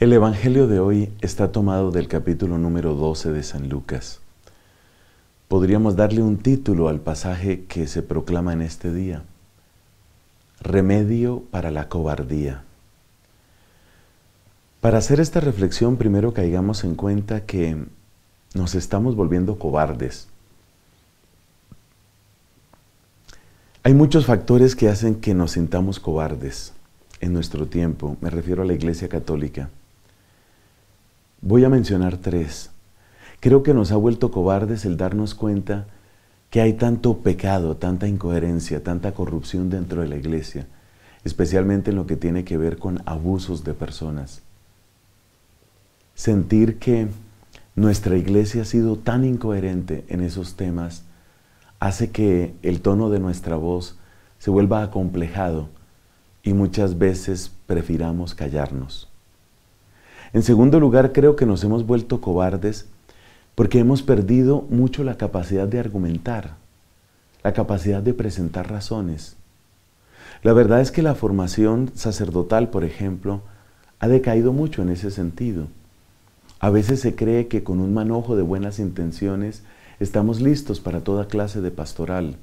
El Evangelio de hoy está tomado del capítulo número 12 de San Lucas. Podríamos darle un título al pasaje que se proclama en este día. Remedio para la cobardía. Para hacer esta reflexión primero caigamos en cuenta que nos estamos volviendo cobardes. Hay muchos factores que hacen que nos sintamos cobardes en nuestro tiempo, me refiero a la Iglesia Católica. Voy a mencionar tres. Creo que nos ha vuelto cobardes el darnos cuenta que hay tanto pecado, tanta incoherencia, tanta corrupción dentro de la iglesia, especialmente en lo que tiene que ver con abusos de personas. Sentir que nuestra iglesia ha sido tan incoherente en esos temas hace que el tono de nuestra voz se vuelva acomplejado y muchas veces prefiramos callarnos. En segundo lugar, creo que nos hemos vuelto cobardes porque hemos perdido mucho la capacidad de argumentar, la capacidad de presentar razones. La verdad es que la formación sacerdotal, por ejemplo, ha decaído mucho en ese sentido. A veces se cree que con un manojo de buenas intenciones estamos listos para toda clase de pastoral.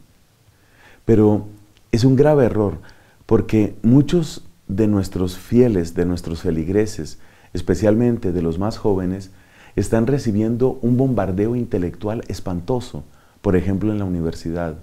Pero es un grave error porque muchos de nuestros fieles, de nuestros feligreses, especialmente de los más jóvenes, están recibiendo un bombardeo intelectual espantoso, por ejemplo en la universidad.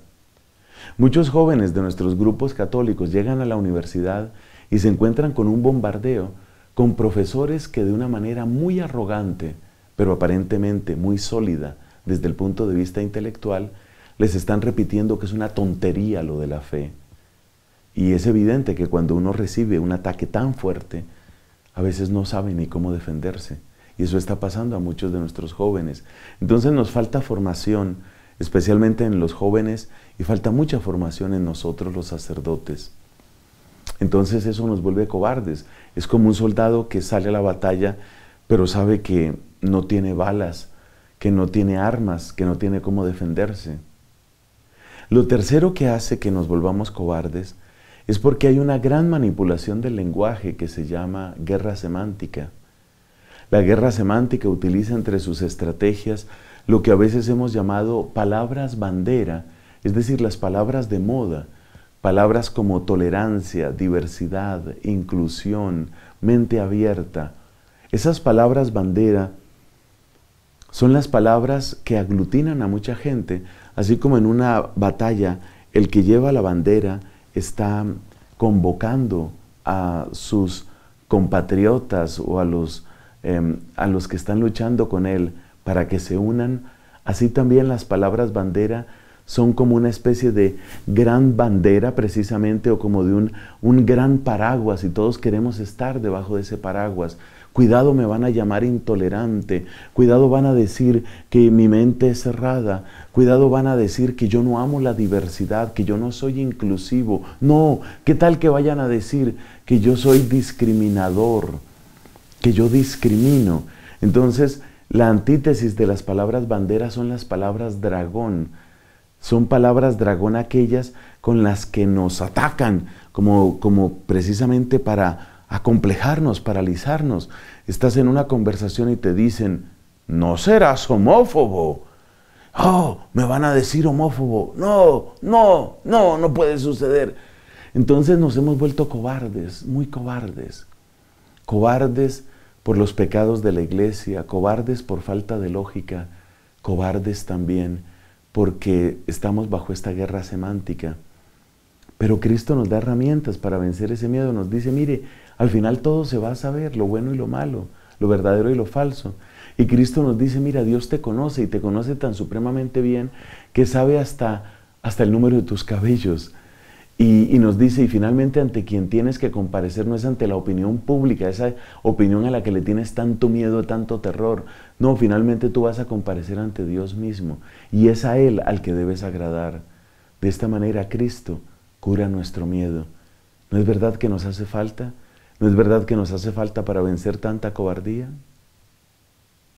Muchos jóvenes de nuestros grupos católicos llegan a la universidad y se encuentran con un bombardeo, con profesores que de una manera muy arrogante, pero aparentemente muy sólida desde el punto de vista intelectual, les están repitiendo que es una tontería lo de la fe. Y es evidente que cuando uno recibe un ataque tan fuerte, a veces no sabe ni cómo defenderse. Y eso está pasando a muchos de nuestros jóvenes. Entonces nos falta formación, especialmente en los jóvenes, y falta mucha formación en nosotros los sacerdotes. Entonces eso nos vuelve cobardes. Es como un soldado que sale a la batalla, pero sabe que no tiene balas, que no tiene armas, que no tiene cómo defenderse. Lo tercero que hace que nos volvamos cobardes es porque hay una gran manipulación del lenguaje que se llama guerra semántica. La guerra semántica utiliza entre sus estrategias lo que a veces hemos llamado palabras bandera, es decir, las palabras de moda, palabras como tolerancia, diversidad, inclusión, mente abierta. Esas palabras bandera son las palabras que aglutinan a mucha gente, así como en una batalla el que lleva la bandera está convocando a sus compatriotas o em, a los, que están luchando con él para que se unan, así también las palabras bandera son como una especie de gran bandera precisamente o como de un, un gran paraguas y todos queremos estar debajo de ese paraguas cuidado me van a llamar intolerante, cuidado van a decir que mi mente es cerrada, cuidado van a decir que yo no amo la diversidad, que yo no soy inclusivo. No, ¿qué tal que vayan a decir que yo soy discriminador, que yo discrimino? Entonces, la antítesis de las palabras bandera son las palabras dragón. Son palabras dragón aquellas con las que nos atacan, como, como precisamente para a complejarnos, paralizarnos. Estás en una conversación y te dicen, no serás homófobo. Oh, me van a decir homófobo. No, no, no, no puede suceder. Entonces nos hemos vuelto cobardes, muy cobardes. Cobardes por los pecados de la iglesia, cobardes por falta de lógica, cobardes también porque estamos bajo esta guerra semántica. Pero Cristo nos da herramientas para vencer ese miedo. Nos dice, mire, al final todo se va a saber, lo bueno y lo malo, lo verdadero y lo falso. Y Cristo nos dice, mira, Dios te conoce y te conoce tan supremamente bien que sabe hasta, hasta el número de tus cabellos. Y, y, nos dice, y finalmente ante quien tienes que comparecer no es ante la opinión pública, esa opinión a la que le tienes tanto miedo, tanto terror. No, finalmente tú vas a comparecer ante Dios mismo. Y es a Él al que debes agradar. De esta manera, Cristo cura nuestro miedo. ¿No es verdad que nos hace falta? ¿No es verdad que nos hace falta para vencer tanta cobardía?